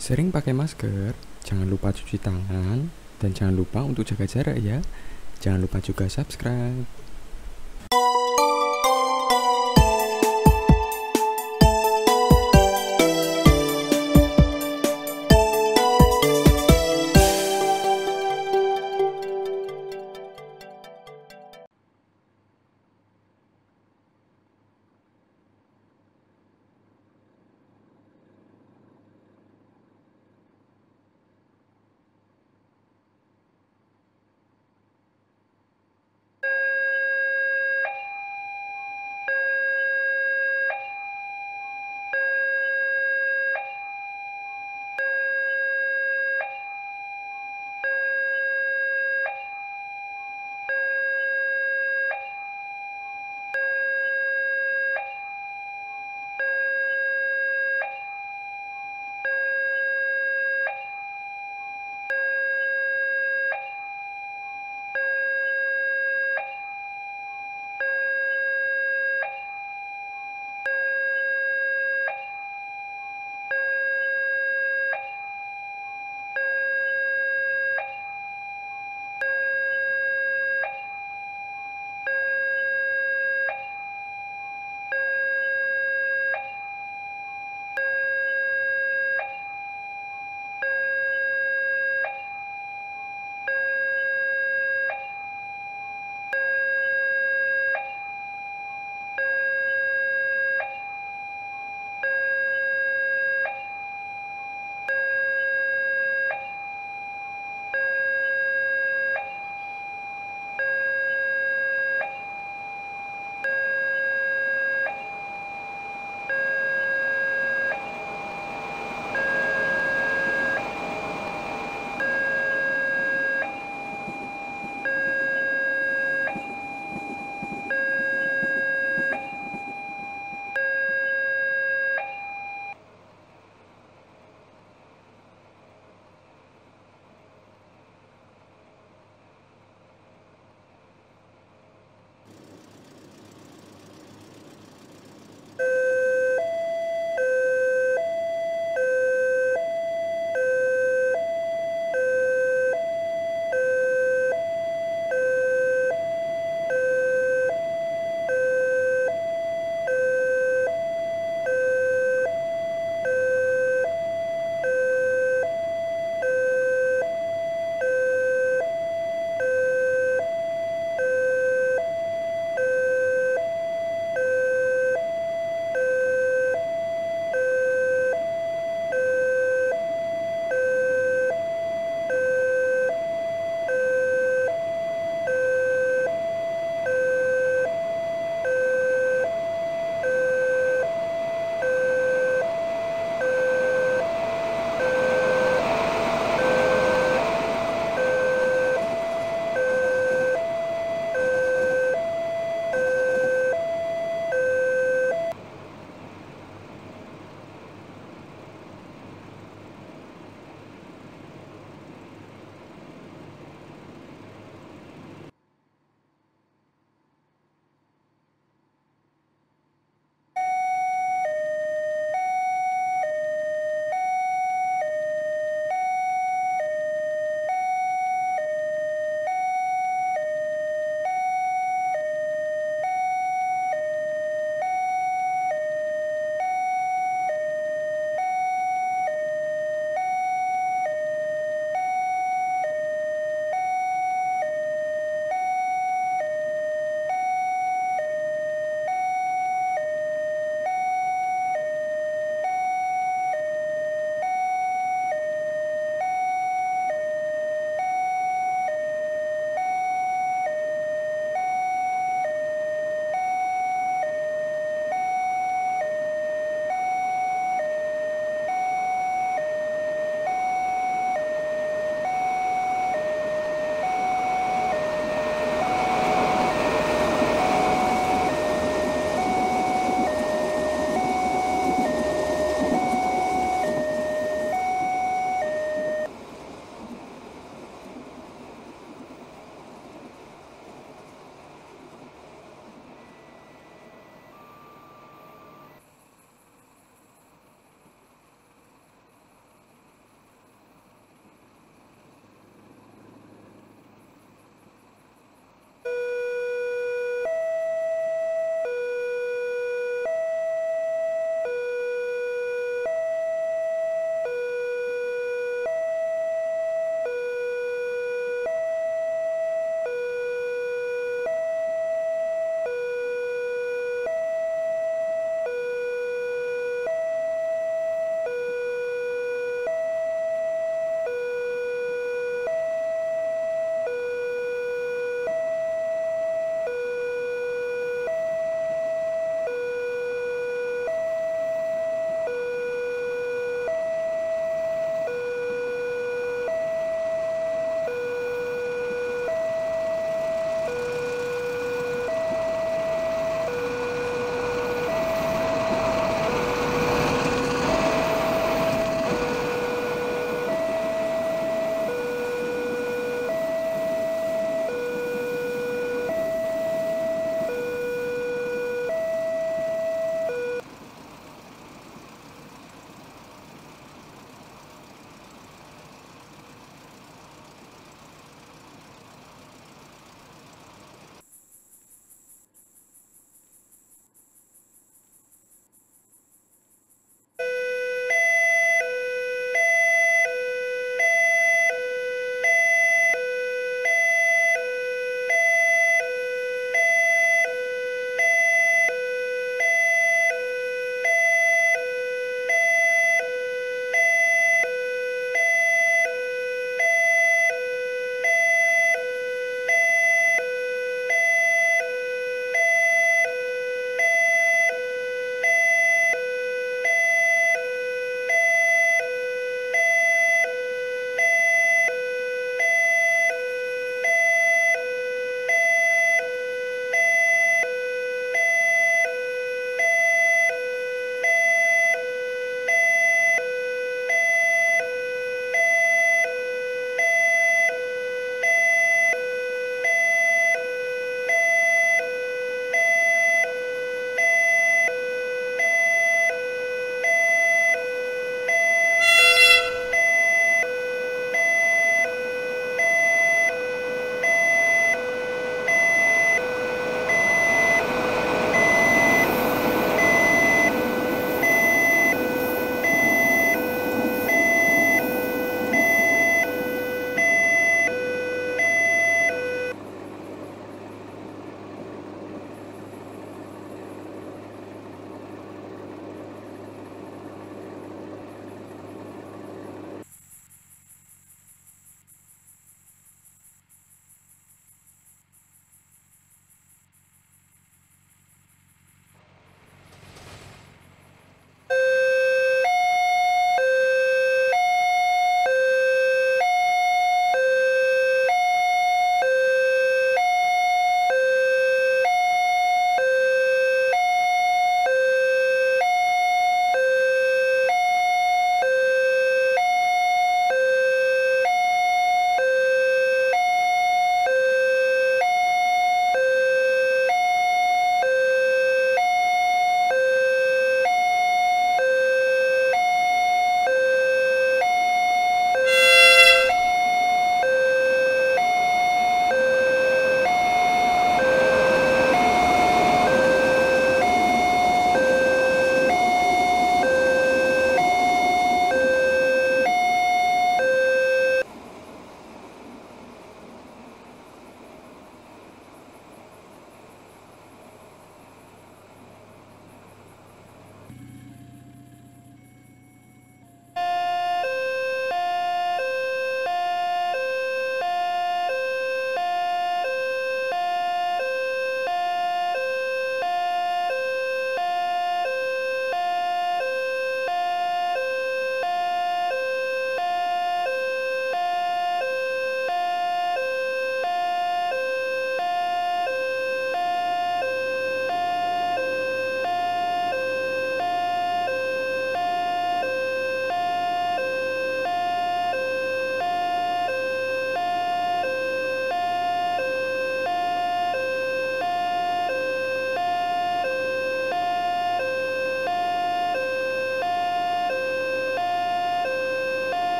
Sering pakai masker, jangan lupa cuci tangan, dan jangan lupa untuk jaga jarak ya. Jangan lupa juga subscribe.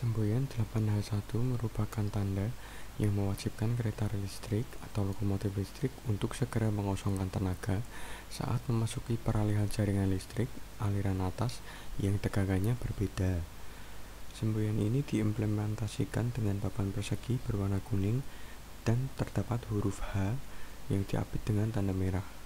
Semboyan 8H1 merupakan tanda yang mewajibkan kereta listrik atau lokomotif listrik untuk segera mengosongkan tenaga saat memasuki peralihan jaringan listrik aliran atas yang tegangannya berbeda. Semboyan ini diimplementasikan dengan papan persegi berwarna kuning dan terdapat huruf H yang diapit dengan tanda merah.